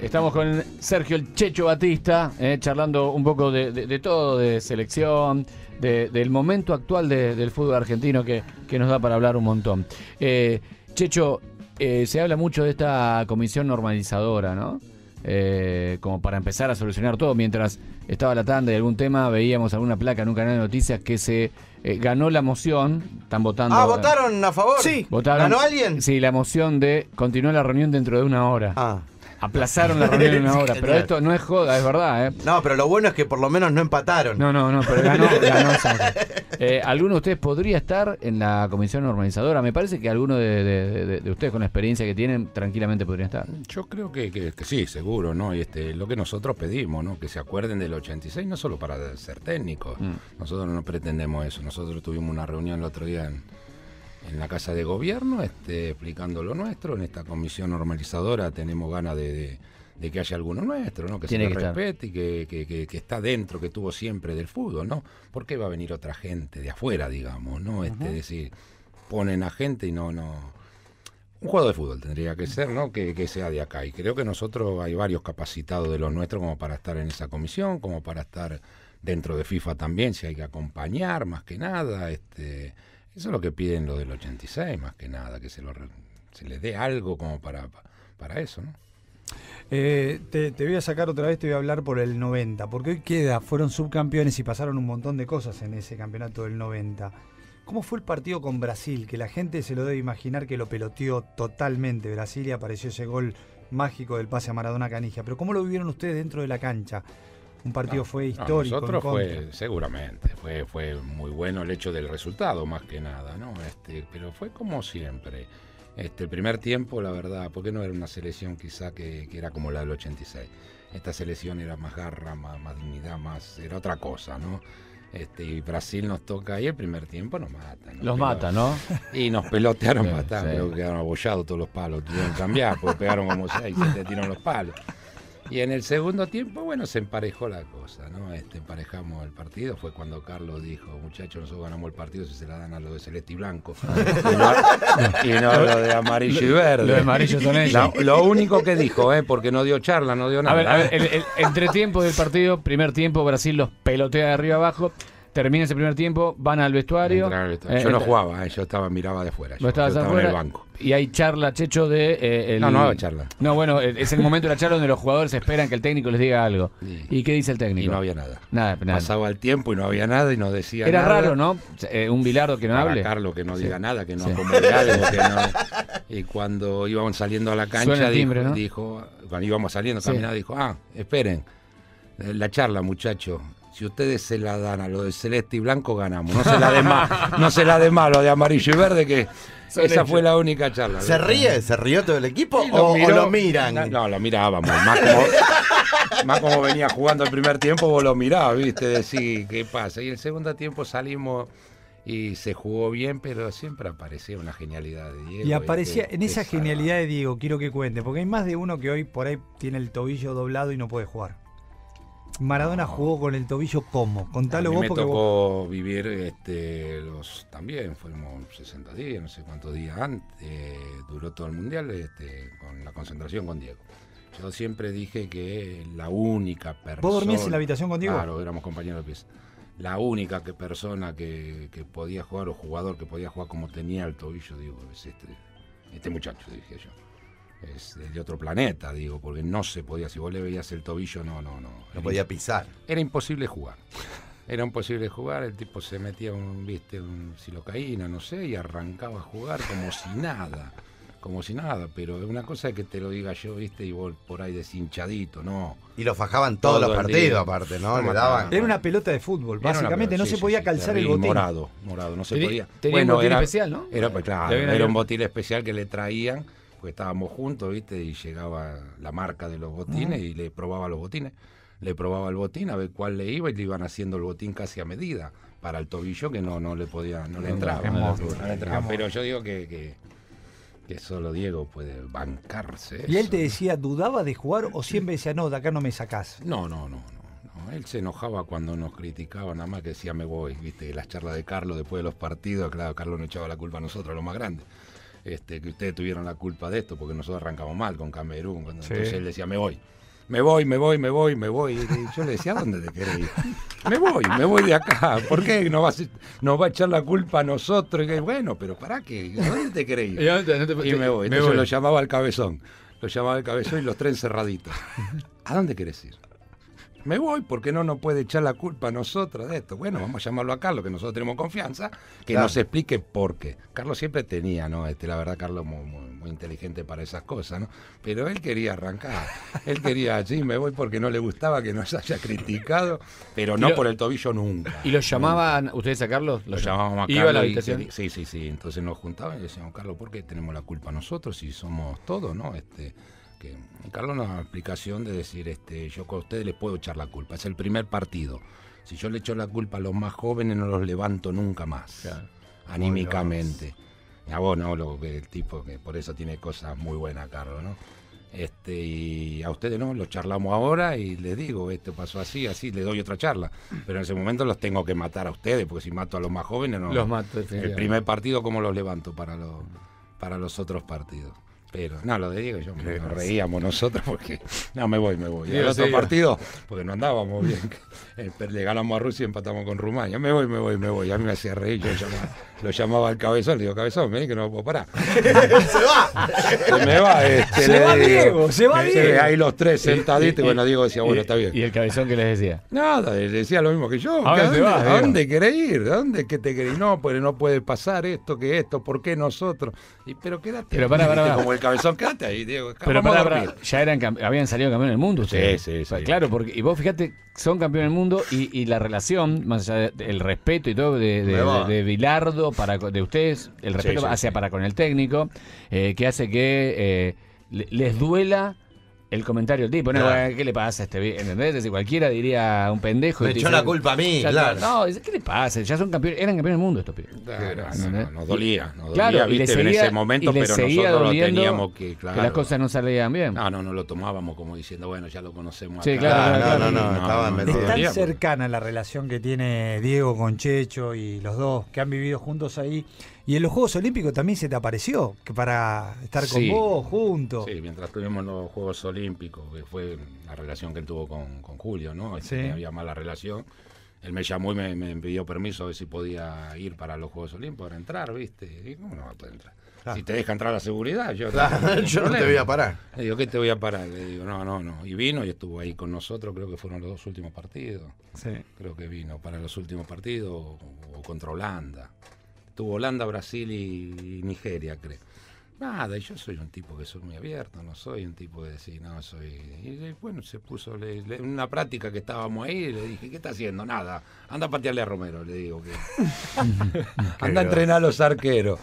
Estamos con Sergio el Checho Batista, eh, charlando un poco de, todo, de selección, del momento actual del fútbol argentino que, nos da para hablar un montón. Eh, Checho, eh, se habla mucho de esta comisión normalizadora, ¿no? Eh, como para empezar a solucionar todo. Mientras estaba la tanda y algún tema, veíamos alguna placa en un canal de noticias que se ganó la moción. Están votando. Ah, votaron a favor. Sí. ¿Votaron? ¿Ganó alguien? Sí, la moción de continuar la reunión dentro de una hora. Ah. Aplazaron la reunión una hora. Pero esto no es joda, es verdad. ¿eh? No, pero lo bueno es que por lo menos no empataron. No, no, no, pero ganó, ganó eh, ¿Alguno de ustedes podría estar en la comisión organizadora? Me parece que alguno de, ustedes con la experiencia que tienen tranquilamente podría estar. Yo creo que, sí, seguro, ¿no? Y este, lo que nosotros pedimos, ¿no? Que se acuerden del 86, no solo para ser técnicos. Mm. Nosotros no pretendemos eso. Nosotros tuvimos una reunión el otro día en en la Casa de Gobierno este, explicando lo nuestro. En esta comisión normalizadora tenemos ganas de, que haya alguno nuestro, ¿no? que se respete y que, está dentro, que tuvo siempre del fútbol. ¿no? ¿Por qué va a venir otra gente de afuera, digamos? ¿no? Este, decir, ponen a gente y no... no un juego de fútbol tendría que ser, ¿no? Que, sea de acá. Y creo que nosotros hay varios capacitados de los nuestros como para estar en esa comisión, como para estar dentro de FIFA también, si hay que acompañar más que nada, este, eso es lo que piden los del 86, más que nada, que se, les dé algo como para, para eso, ¿no? Eh, te, te, voy a sacar otra vez, te voy a hablar por el 90, porque hoy queda, fueron subcampeones y pasaron un montón de cosas en ese campeonato del 90. ¿Cómo fue el partido con Brasil? Que la gente se lo debe imaginar que lo peloteó totalmente Brasil y apareció ese gol mágico del pase a Maradona Canija. Pero ¿cómo lo vivieron ustedes dentro de la cancha? un partido fue histórico. nosotros fue, seguramente, fue, fue muy bueno el hecho del resultado más que nada, ¿no? Este, pero fue como siempre. Este, el primer tiempo, la verdad, porque no era una selección quizá que, era como la del 86. Esta selección era más garra, más, dignidad, más. era otra cosa, ¿no? Este, y Brasil nos toca ahí el primer tiempo, nos matan. Los mata, ¿no? Y nos pelotearon bastante, quedaron abollados todos los palos, tuvieron que cambiar, porque pegaron como seis, se tiraron los palos. Y en el segundo tiempo, bueno, se emparejó la cosa, ¿no? Este, emparejamos el partido. Fue cuando Carlos dijo, muchachos, nosotros ganamos el partido si se la dan a lo de celeste y blanco. Ah. y no, a lo de amarillo y verde. Lo de amarillo son ellos. lo único que dijo, ¿eh? Porque no dio charla, no dio nada. A ver, a eh. ver del partido, primer tiempo, Brasil los pelotea de arriba abajo termina ese primer tiempo, van al vestuario. Eh, yo no eh, jugaba, eh, yo estaba, miraba de fuera. estaba en el banco. Y hay charla, Checho, de... no, no había charla. No, bueno, es el momento de la charla donde los jugadores esperan que el técnico les diga algo. ¿Y qué dice el técnico? no había nada. Nada, Pasaba el tiempo y no había nada y nos decía Era raro, ¿no? un Bilardo que no hable. hable. Carlos que no diga nada, que no Y cuando íbamos saliendo a la cancha, dijo, cuando íbamos saliendo, caminando, dijo, ah, esperen, la charla, muchachos si ustedes se la dan a lo de celeste y blanco, ganamos. No se la de más, no se la de más lo de amarillo y verde, que esa fue la única charla. ¿Se ríe? ¿Se rió todo el equipo o, lo miran? No, lo mirábamos. Más como, venía jugando el primer tiempo, vos lo mirabas, ¿viste? Decís, ¿qué pasa? Y el segundo tiempo salimos y se jugó bien, pero siempre aparecía una genialidad de Diego. Y aparecía, en esa genialidad de Diego, quiero que cuente, porque hay más de uno que hoy por ahí tiene el tobillo doblado y no puede jugar. Maradona jugó con el tobillo como, Contalo a vos me tocó vivir este, los también fuimos 60 días, no sé cuántos días antes, duró todo el mundial este, con la concentración con Diego. Yo siempre dije que la única persona. ¿Vos dormías en la habitación con Diego? Claro, éramos compañeros de pieza. La única que persona que, que, podía jugar o jugador que podía jugar como tenía el tobillo, digo, es este, este muchacho, dije yo es de otro planeta, digo, porque no se podía, si vos le veías el tobillo, no, no, no. No podía pisar. Era imposible jugar. Era imposible jugar, el tipo se metía un, viste, un silocaína, no sé, y arrancaba a jugar como si nada, como si nada, pero una cosa es que te lo diga yo, viste, y vos por ahí deshinchadito, no. Y lo fajaban todos los partidos, aparte, ¿no? Era una pelota de fútbol, básicamente, no se podía calzar el botín. Morado, morado, no se podía. bueno, era, especial, ¿no? era pues, un botín especial que le traían porque estábamos juntos, ¿viste? Y llegaba la marca de los botines y le probaba los botines. Le probaba el botín a ver cuál le iba y le iban haciendo el botín casi a medida para el tobillo que no, no le podía, no le entraba. Pero yo digo que, que, solo Diego puede bancarse. ¿Y él te decía, dudaba de jugar o siempre decía, no, de acá no me sacás? No, no, no, no. Él se enojaba cuando nos criticaba, nada más que decía, me voy, viste, las charlas de Carlos después de los partidos, claro, Carlos no echaba la culpa a nosotros, lo más grande este, que ustedes tuvieron la culpa de esto, porque nosotros arrancamos mal con Camerún. Cuando, Entonces él decía, me voy. Me voy, me voy, me voy, me voy. yo le decía, ¿a dónde te querés ir? Me voy, me voy de acá. ¿Por qué nos va a, echar la culpa a nosotros? Y bueno, pero ¿para qué? ¿A dónde te querés ir? Y, me voy. Entonces lo llamaba al cabezón. Lo llamaba el cabezón y los tres cerraditos. ¿A dónde querés ir? me voy, porque no nos puede echar la culpa a nosotros de esto. Bueno, vamos a llamarlo a Carlos, que nosotros tenemos confianza, que nos explique por qué. Carlos siempre tenía, ¿no? Este, la verdad, Carlos muy, muy, inteligente para esas cosas, ¿no? Pero él quería arrancar, él quería sí, me voy porque no le gustaba que nos haya criticado, pero no por el tobillo nunca. ¿Y lo llamaban ustedes a Carlos? Lo, llamábamos a Carlos. ¿Iba a la habitación? sí, sí, sí. Entonces nos juntaban y decíamos, Carlos, ¿por qué tenemos la culpa nosotros si somos todos, ¿no? Este, que Carlos una explicación de decir, este, yo con ustedes les puedo echar la culpa, es el primer partido. Si yo le echo la culpa a los más jóvenes, no los levanto nunca más, anímicamente. Y A vos, ¿no? Lo, el tipo que por eso tiene cosas muy buenas, Carlos, ¿no? Este, y a ustedes no, los charlamos ahora y les digo, esto pasó así, así, les doy otra charla. Pero en ese momento los tengo que matar a ustedes, porque si mato a los más jóvenes, no. Los mato, El primer partido, como los levanto para los, para los otros partidos? Pero, no, lo de Diego yo nos reíamos nosotros porque, no, me voy, me voy. Y el otro partido, porque no andábamos bien. Eh, le ganamos a Rusia y empatamos con Rumania. Me voy, me voy, me voy. A mí me hacía reír, yo lo llamaba al cabezón, le digo, cabezón, ven que no puedo parar. se va. Se me va, este, se va Diego, se va Diego. ahí los tres sentaditos, y, bueno, Diego decía, bueno, está bien. ¿Y el cabezón qué les decía? Nada, les decía lo mismo que yo. ¿A dónde, querés ir? ¿A dónde que te querés? No, pues no puede pasar esto, que esto, ¿por qué nosotros? Y, pero quédate. Pero para, para, para ahí, Diego. Pero ya habían salido campeones del mundo ustedes. Claro, porque y vos fíjate, son campeones del mundo y, la relación, más allá del respeto y todo de, de, Bilardo, para, de ustedes, el respeto hacia para con el técnico, eh, que hace que eh, les duela el comentario del tipo, eh, ¿qué le pasa a este viejo? ¿Entendés? Si cualquiera diría un pendejo. Me echó la culpa a mí, claro. No, ¿qué le pasa? Ya son campeones, eran campeones del mundo estos pibes. Claro, nos dolía, nos claro, dolía, viste, en ese momento, pero nosotros teníamos que, claro. las cosas no salían bien. ah no, no lo tomábamos como diciendo, bueno, ya lo conocemos. Sí, claro, ah, claro, no, no, no, estaban Es tan cercana la relación que tiene Diego con Checho y los dos que han vivido juntos ahí. Y en los Juegos Olímpicos también se te apareció, para estar con vos juntos. Sí, mientras tuvimos los Juegos Olímpicos olímpico, que fue la relación que él tuvo con, Julio, ¿no? Este, sí. Había mala relación. Él me llamó y me, pidió permiso a ver si podía ir para los Juegos Olímpicos, para entrar, ¿viste? Y no va a entrar? Si te deja entrar la seguridad, yo, no te voy a parar. Le digo, ¿qué te voy a parar? Le digo, no, no, no. Y vino y estuvo ahí con nosotros, creo que fueron los dos últimos partidos. Sí. Creo que vino para los últimos partidos o, contra Holanda. Tuvo Holanda, Brasil y Nigeria, creo. Nada, yo soy un tipo que soy muy abierto, no soy un tipo de decir, no, soy... Y bueno, se puso, le, una práctica que estábamos ahí, le dije, ¿qué está haciendo? Nada, anda a patearle a Romero, le digo que... anda a entrenar a los arqueros.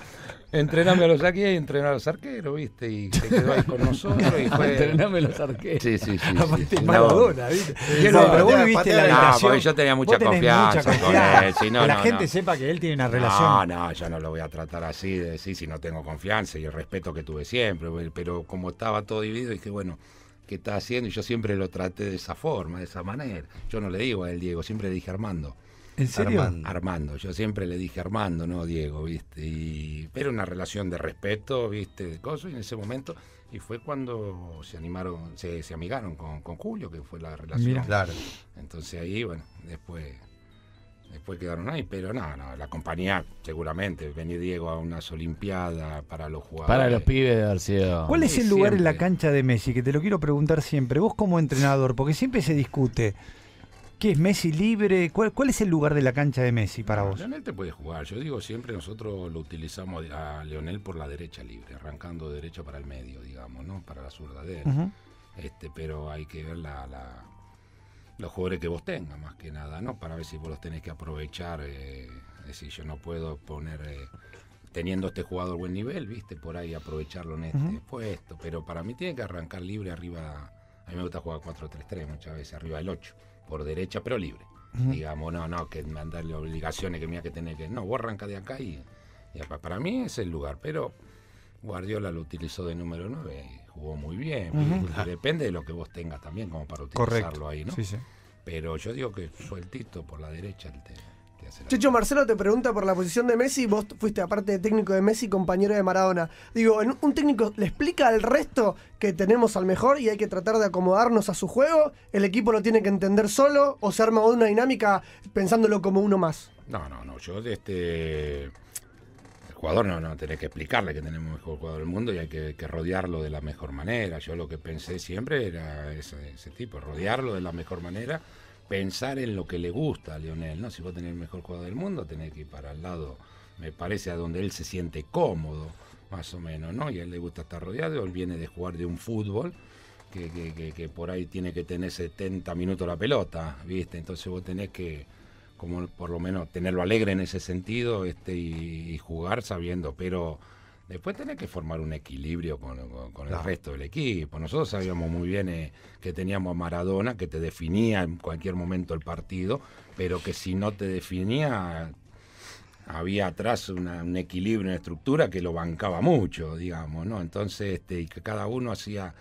Entrename a los aquí y entrenar a los arqueros, ¿viste? Y se quedó ahí con nosotros. Y fue... Entrename a los arqueros. Sí, sí, sí. Aparte, sí. ¿viste? no, pero vos viviste la relación. No, yo tenía mucha confianza, con él. que la gente sepa que él tiene una relación. No, no, yo no lo voy a tratar así, de decir si no tengo confianza y el respeto que tuve siempre. Pero como estaba todo dividido, dije, bueno ¿qué está haciendo y yo siempre lo traté de esa forma, de esa manera. Yo no le digo a él, Diego, siempre le dije Armando. Armando. Yo siempre le dije Armando, no Diego, ¿viste? Y, pero una relación de respeto, ¿viste? De cosas, y en ese momento. Y fue cuando se animaron, se, se amigaron con, con, Julio, que fue la relación. claro. Entonces ahí, bueno, después. Después quedaron ahí, pero nada, la compañía seguramente, venía Diego a unas Olimpiadas para los jugadores. Para los pibes de ¿Cuál es el lugar en la cancha de Messi? Que te lo quiero preguntar siempre. Vos como entrenador, porque siempre se discute ¿Qué es Messi libre? ¿Cuál, es el lugar de la cancha de Messi para vos? Leonel te puede jugar. Yo digo siempre nosotros lo utilizamos a Leonel por la derecha libre, arrancando derecho derecha para el medio, digamos, ¿no? Para la zurda de este, pero hay que ver la, los jugadores que vos tengas, más que nada, ¿no? Para ver si vos los tenés que aprovechar. Eh, es decir, yo no puedo poner... Eh, teniendo este jugador buen nivel, viste, por ahí aprovecharlo en este puesto. Pero para mí tiene que arrancar libre arriba. A mí me gusta jugar 4-3-3 muchas veces, arriba del 8 por derecha, pero libre. Digamos, no, no, que mandarle obligaciones, que mira que tener que. No, vos arranca de acá y, y Para mí es el lugar, pero Guardiola lo utilizó de número 9 jugó muy bien. Depende de lo que vos tengas también, como para utilizarlo ahí, ¿no? Pero yo digo que sueltito por la derecha el tema. Checho Marcelo te pregunta por la posición de Messi. Vos fuiste, aparte de técnico de Messi, compañero de Maradona. Digo, ¿un técnico le explica al resto que tenemos al mejor y hay que tratar de acomodarnos a su juego? ¿El equipo lo tiene que entender solo o se arma una dinámica pensándolo como uno más? No, no, no. Yo, este. El jugador no, no, tenés que explicarle que tenemos el mejor jugador del mundo y hay que, rodearlo de la mejor manera. Yo lo que pensé siempre era ese, ese tipo, rodearlo de la mejor manera pensar en lo que le gusta a Lionel, ¿no? Si vos tenés el mejor jugador del mundo, tenés que ir para el lado, me parece, a donde él se siente cómodo, más o menos, ¿no? Y a él le gusta estar rodeado, él viene de jugar de un fútbol. Que, por ahí tiene que tener 70 minutos la pelota, ¿viste? Entonces vos tenés que, como por lo menos tenerlo alegre en ese sentido este, y jugar sabiendo, pero Después tenés que formar un equilibrio con, el resto del equipo. Nosotros sabíamos muy bien eh, que teníamos a Maradona, que te definía en cualquier momento el partido, pero que si no te definía, había atrás un equilibrio, una estructura que lo bancaba mucho, digamos, ¿no? Entonces, este, y que cada uno hacía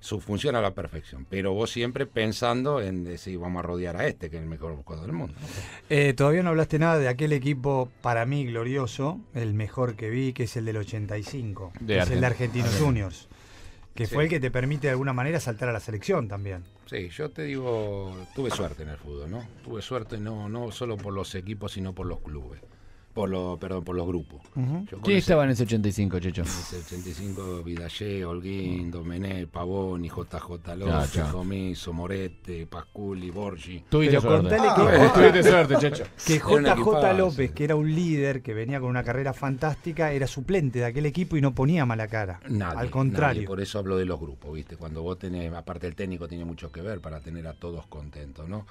su función a la perfección, pero vos siempre pensando en decir vamos a rodear a este, que es el mejor jugador del mundo. Eh, todavía no hablaste nada de aquel equipo para mí glorioso, el mejor que vi, que es el del 85, es el de Argentinos Juniors, que fue el que te permite de alguna manera saltar a la selección también. Sí, yo te digo, tuve suerte en el fútbol, ¿no? Tuve suerte no, no solo por los equipos, sino por los clubes. Por lo, perdón, por los grupos. ¿Quiénes estaban ¿Quién estaba en ese 85, Checho? En ese 85, Vidallé, Holguín, Domené, Pavoni, JJ López, ah, Comiso, Morete, Pasculi, Borgi. Tuviste suerte. Ah, que, Checho. Que JJ López, que era un líder que venía con una carrera fantástica, era suplente de aquel equipo y no ponía mala cara. nada Al contrario. Y por eso hablo de los grupos, ¿viste? Cuando vos tenés, aparte el técnico tiene mucho que ver para tener a todos contentos, ¿no?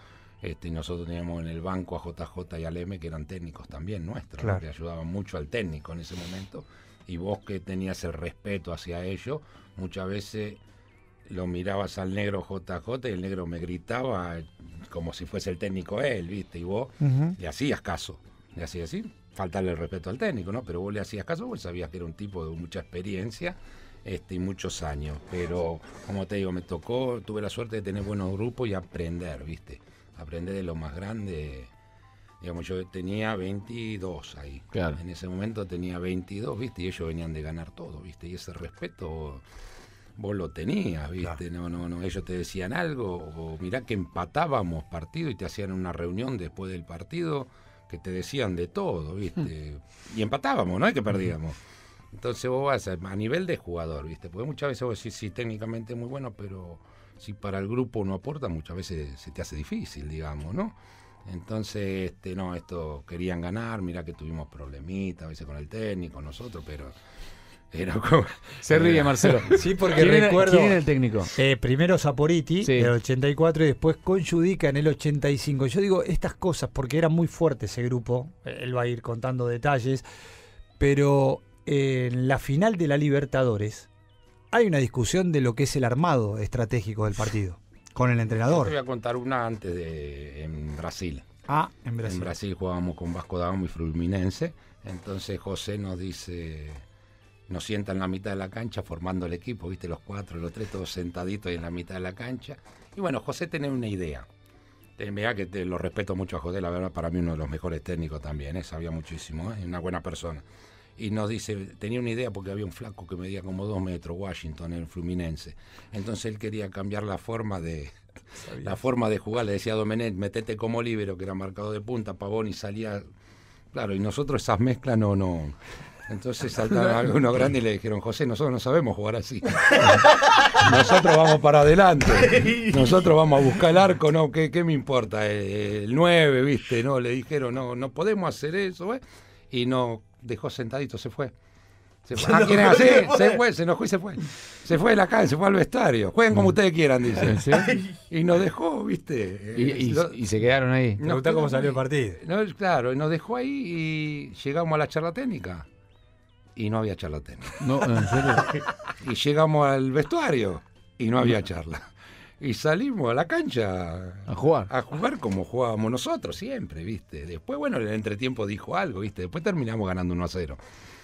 Este, nosotros teníamos en el banco a JJ y al M, que eran técnicos también nuestros, que ayudaban mucho al técnico en ese momento. Y vos que tenías el respeto hacia ellos, muchas veces lo mirabas al negro JJ y el negro me gritaba como si fuese el técnico él, ¿viste? Y vos le hacías caso, le hacías así, faltarle el respeto al técnico, ¿no? Pero vos le hacías caso, vos sabías que era un tipo de mucha experiencia este, y muchos años. Pero, como te digo, me tocó, tuve la suerte de tener buenos grupos y aprender, ¿viste? aprende de lo más grande. Digamos, yo tenía 22 ahí. Claro. En ese momento tenía 22, ¿viste? Y ellos venían de ganar todo, ¿viste? Y ese respeto vos lo tenías, ¿viste? No, no, no. Ellos te decían algo, o mirá que empatábamos partido y te hacían una reunión después del partido que te decían de todo, ¿viste? Hmm. y empatábamos, no hay que hmm. perdíamos. Entonces vos vas a, a nivel de jugador, ¿viste? Porque muchas veces vos decís, sí, técnicamente muy bueno, pero si para el grupo no aporta, muchas veces se te hace difícil, digamos, ¿no? Entonces, este, no, esto querían ganar, mirá que tuvimos problemitas a veces con el técnico, nosotros, pero era Se ríe Marcelo. sí, porque recuerdo... ¿Quién el técnico? Eh, primero Saporiti, en del 84, y después con en el 85. Yo digo estas cosas porque era muy fuerte ese grupo, él va a ir contando detalles, pero en la final de la Libertadores, hay una discusión de lo que es el armado estratégico del partido con el entrenador. te voy a contar una antes en Brasil. Ah, en Brasil. En Brasil jugábamos con Vasco da Gama y Fluminense. Entonces José nos dice, nos sienta en la mitad de la cancha formando el equipo, viste, los cuatro, los tres, todos sentaditos y en la mitad de la cancha. Y bueno, José tiene una idea. Mira que te, lo respeto mucho a José, la verdad para mí uno de los mejores técnicos también, ¿eh? sabía muchísimo, ¿eh? es una buena persona y nos dice, tenía una idea porque había un flaco que medía como dos metros, Washington, el fluminense. Entonces él quería cambiar la forma de la forma de jugar, le decía a Domenet, metete como libero, que era marcado de punta, Pavón y salía. Claro, y nosotros esas mezclas no, no. Entonces saltaron algunos grandes y le dijeron, José, nosotros no sabemos jugar así. nosotros vamos para adelante. Nosotros vamos a buscar el arco, no, ¿qué, me importa? Eh, el, 9, ¿viste? No, le dijeron, no, no podemos hacer eso, ¿eh? Y no, dejó sentadito, se fue. Se fue. Ah, fue, se y se fue. Se fue de la calle, se fue al vestuario. Jueguen como mm. ustedes quieran, dice. Y nos dejó, viste. Y, eh, se quedaron ahí. Me gusta cómo salió el partido. No, claro, nos dejó ahí y llegamos a la charla técnica. Y no había charla técnica. No, en serio. y llegamos al vestuario y no había charla y salimos a la cancha a jugar. A jugar como jugábamos nosotros siempre, ¿viste? Después, bueno, el entretiempo dijo algo, ¿viste? Después terminamos ganando 1 a 0.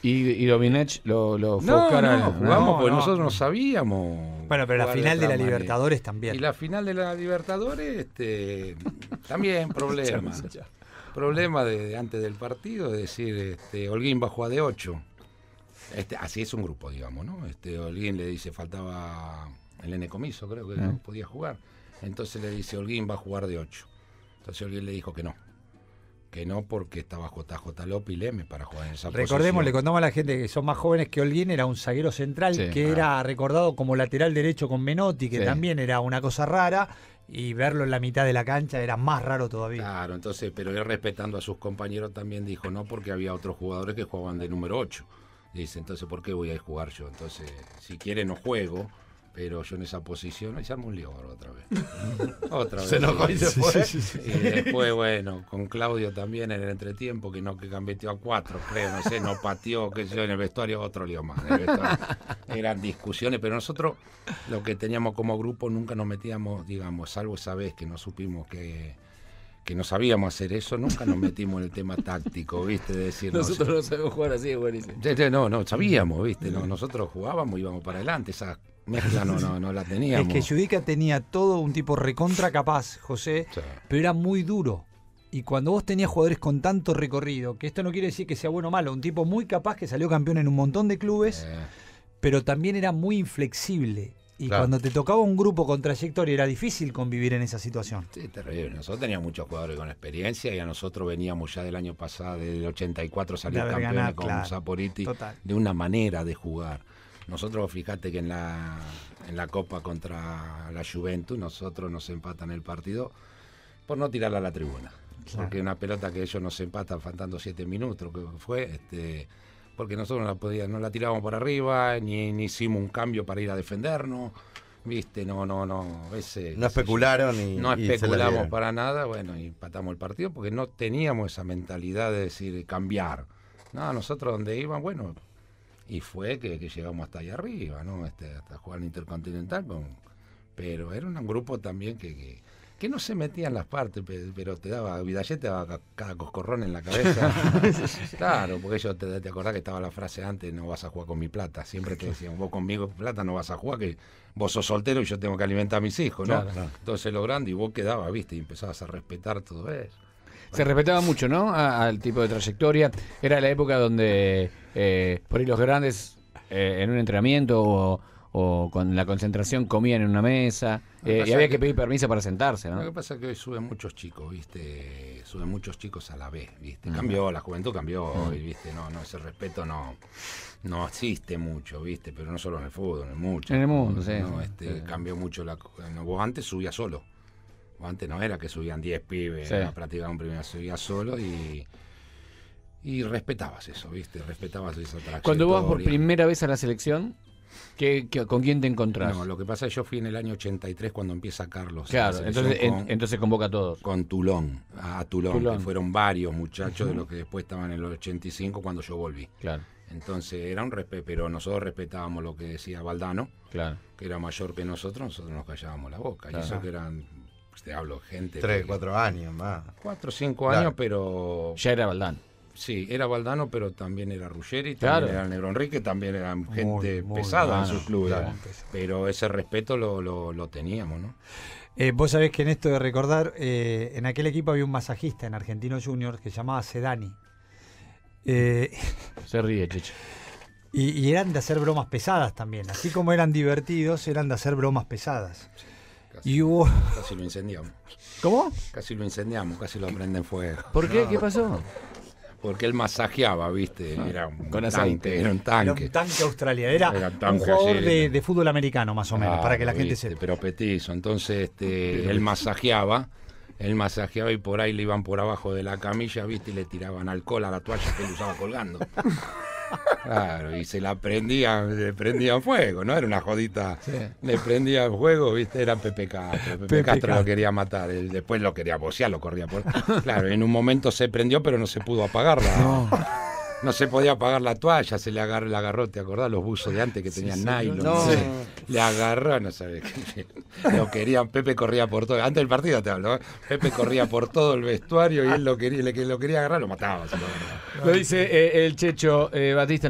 ¿Y, y Dominech lo, lo no, no, jugamos ah, porque nosotros no sabíamos. Bueno, pero la final de la Libertadores también. Y la final de la Libertadores, este, también problema. problema de, antes del partido, es decir, este, Holguín va a jugar de 8. Este, así es un grupo, digamos, ¿no? Este, Holguín le dice, faltaba el N Comiso creo que no ah. podía jugar. Entonces le dice, Holguín va a jugar de 8. Entonces Holguín le dijo que no. Que no porque estaba JJ López y Leme para jugar en esa Recordemos, le contamos a la gente que son más jóvenes que Holguín, era un zaguero central que era recordado como lateral derecho con Menotti, que también era una cosa rara, y verlo en la mitad de la cancha era más raro todavía. Claro, entonces, pero él respetando a sus compañeros también dijo no porque había otros jugadores que jugaban de número 8. Dice, entonces, ¿por qué voy a jugar yo? Entonces, si quiere no juego, pero yo en esa posición, ahí se un lío otra vez. otra vez. y después, bueno, con Claudio también en el entretiempo, que no, que cambió a cuatro, creo, no sé, no pateó, que sé yo, en el vestuario otro lío más. Eran discusiones, pero nosotros lo que teníamos como grupo nunca nos metíamos, digamos, salvo esa vez que no supimos que que no sabíamos hacer eso, nunca nos metimos en el tema táctico, ¿viste? De decir, nosotros no, sabemos jugar así, buenísimo. No, no, sabíamos, ¿viste? nosotros jugábamos, íbamos para adelante, esas Mezcla no, no, no la teníamos. Es que Judica tenía todo un tipo recontra capaz, José, pero era muy duro. Y cuando vos tenías jugadores con tanto recorrido, que esto no quiere decir que sea bueno o malo, un tipo muy capaz que salió campeón en un montón de clubes, pero también era muy inflexible. Y cuando te tocaba un grupo con trayectoria era difícil convivir en esa situación. Sí, terrible. Nosotros teníamos muchos jugadores con experiencia y a nosotros veníamos ya del año pasado, del 84, salió campeón con Saporiti, de una manera de jugar nosotros, fíjate que en la, en la Copa contra la Juventus, nosotros nos empatan el partido por no tirarla a la tribuna. Porque una pelota que ellos nos empatan faltando siete minutos, que fue, este, porque nosotros no la, podíamos, no la tirábamos por arriba, ni, hicimos un cambio para ir a defendernos viste, no, no, no. Ese, no especularon y, No especulamos para nada, bueno, y empatamos el partido porque no teníamos esa mentalidad de decir cambiar. Nada, nosotros donde iban, bueno, y fue que, llegamos hasta allá arriba, ¿no? Este, hasta jugar en Intercontinental. pero era un grupo también que, que, no se metía en las partes, pero te daba, vidallete te cada coscorrón en la cabeza. claro, porque yo te, te, acordás que estaba la frase antes, no vas a jugar con mi plata. Siempre te decían, vos conmigo plata no vas a jugar, que vos sos soltero y yo tengo que alimentar a mis hijos, ¿no? Entonces lo grande y vos quedabas, viste, y empezabas a respetar todo eso. Se respetaba mucho, ¿no? al tipo de trayectoria. Era la época donde eh, por ahí los grandes eh, en un entrenamiento o, con la concentración comían en una mesa eh, y había que, pedir permiso para sentarse, ¿no? Lo que pasa es que hoy suben muchos chicos, ¿viste? Suben muchos chicos a la vez, ¿viste? Cambió, la juventud cambió hoy, ¿viste? No, no, ese respeto no no existe mucho, ¿viste? Pero no solo en el fútbol, en el mucho. En el mundo, sí. No, este, Cambió mucho la... Vos antes subías solo. Pues antes no era que subían 10 pibes sí. a un primer, subía solo y, y respetabas eso, ¿viste? Respetabas esa Cuando vas por primera vez a la selección, con quién te encontrás? No, lo que pasa es que yo fui en el año 83 cuando empieza Carlos. Claro, entonces, entonces convoca a todos. Con Tulón, a Tulón, que fueron varios muchachos de los que después estaban en el 85 cuando yo volví. Claro. Entonces era un respeto, pero nosotros respetábamos lo que decía Valdano, claro. que era mayor que nosotros, nosotros nos callábamos la boca. Y eso que eran pues te hablo, gente. Tres, cuatro años más. Cuatro, cinco años, pero. Ya era Valdano. Sí, era Valdano, pero también era Ruggeri, y también era Negro Enrique, también eran gente pesada en sus clubes. Pero ese respeto lo, teníamos, ¿no? Eh, vos sabés que en esto de recordar, eh, en aquel equipo había un masajista en Argentino Juniors que se llamaba Sedani. Eh, se ríe, Chicho. Y, y, eran de hacer bromas pesadas también. Así como eran divertidos, eran de hacer bromas pesadas. Sí. Y hubo... Casi lo incendiamos. ¿Cómo? Casi lo incendiamos, casi lo prenden fuego. ¿Por qué? ¿Qué pasó? porque él masajeaba, ¿viste? Ah, era un Con tanque, era un tanque. Era un tanque australiano, era, un, tanque de, fútbol americano más o menos, ah, para que la gente sepa. Pero petizo, entonces este, él masajeaba, él masajeaba y por ahí le iban por abajo de la camilla, ¿viste? Y le tiraban alcohol a la toalla que él usaba colgando. Claro, y se la prendían, le prendían fuego, ¿no? Era una jodita. Le prendían fuego, ¿viste? Era Pepe Castro. Pepe, Castro, lo quería matar. después lo quería bocear, lo corría por. Claro, en un momento se prendió, pero no se pudo apagarla. No no se podía pagar la toalla, se le agarró, le agarró ¿te acordás? Los buzos de antes que tenían nylon. Le agarró, no sabes qué. Lo querían, Pepe corría por todo. Antes del partido te hablo, ¿eh? Pepe corría por todo el vestuario y él lo quería, le, lo quería agarrar, lo mataba. lo, dice eh, el Checho eh, Batista.